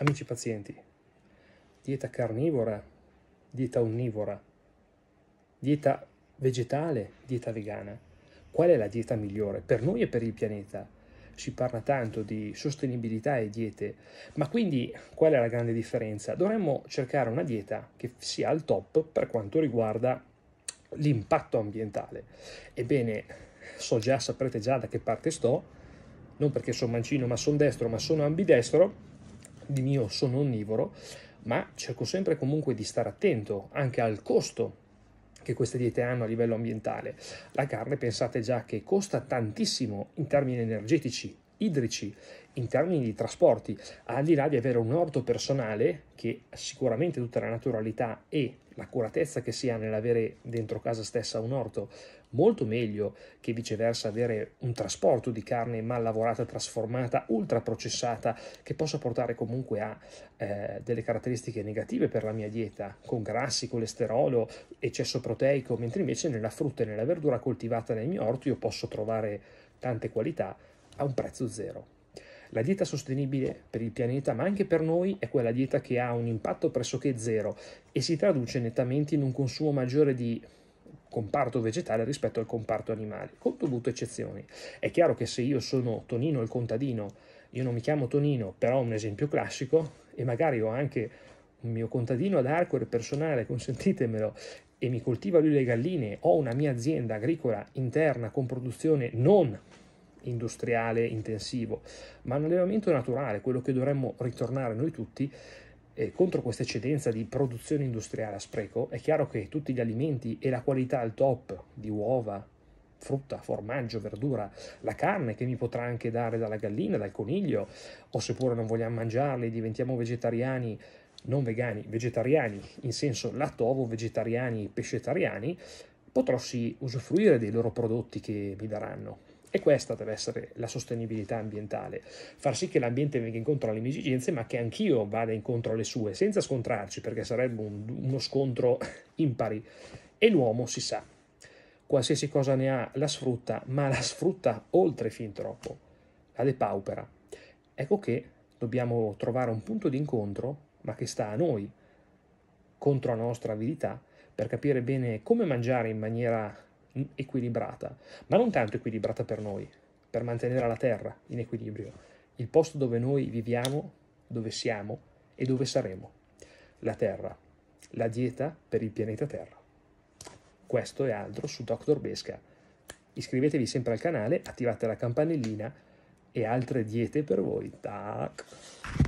Amici pazienti, dieta carnivora, dieta onnivora, dieta vegetale, dieta vegana. Qual è la dieta migliore per noi e per il pianeta? Si parla tanto di sostenibilità e diete, ma quindi qual è la grande differenza? Dovremmo cercare una dieta che sia al top per quanto riguarda l'impatto ambientale. Ebbene, so già, saprete già da che parte sto, non perché sono mancino, ma sono destro, ma sono ambidestro, di mio sono onnivoro, ma cerco sempre comunque di stare attento anche al costo che queste diete hanno a livello ambientale. La carne pensate già che costa tantissimo in termini energetici, idrici, in termini di trasporti, al di là di avere un orto personale che sicuramente tutta la naturalità e l'accuratezza che si ha nell'avere dentro casa stessa un orto, molto meglio che viceversa avere un trasporto di carne mal lavorata, trasformata, ultraprocessata, che possa portare comunque a eh, delle caratteristiche negative per la mia dieta, con grassi, colesterolo, eccesso proteico, mentre invece nella frutta e nella verdura coltivata nel mio orto io posso trovare tante qualità a un prezzo zero. La dieta sostenibile per il pianeta, ma anche per noi, è quella dieta che ha un impatto pressoché zero e si traduce nettamente in un consumo maggiore di comparto vegetale rispetto al comparto animale, con dovute eccezioni. È chiaro che se io sono Tonino il contadino, io non mi chiamo Tonino, però un esempio classico, e magari ho anche un mio contadino ad Arcore personale, consentitemelo, e mi coltiva lui le galline, ho una mia azienda agricola interna con produzione non industriale intensivo, ma un allevamento naturale, quello che dovremmo ritornare noi tutti, eh, contro questa eccedenza di produzione industriale a spreco, è chiaro che tutti gli alimenti e la qualità al top di uova, frutta, formaggio, verdura, la carne che mi potrà anche dare dalla gallina, dal coniglio, o seppure non vogliamo mangiarli, diventiamo vegetariani, non vegani, vegetariani in senso lato ovo, vegetariani, pescetariani, potrò sì usufruire dei loro prodotti che mi daranno e questa deve essere la sostenibilità ambientale, far sì che l'ambiente venga incontro alle mie esigenze, ma che anch'io vada incontro alle sue, senza scontrarci, perché sarebbe un, uno scontro impari. E l'uomo si sa, qualsiasi cosa ne ha, la sfrutta, ma la sfrutta oltre fin troppo, la depaupera. Ecco che dobbiamo trovare un punto di incontro, ma che sta a noi, contro la nostra avidità, per capire bene come mangiare in maniera equilibrata, ma non tanto equilibrata per noi, per mantenere la Terra in equilibrio, il posto dove noi viviamo, dove siamo e dove saremo. La Terra, la dieta per il pianeta Terra. Questo e altro su Dr. Besca. Iscrivetevi sempre al canale, attivate la campanellina e altre diete per voi. Tac.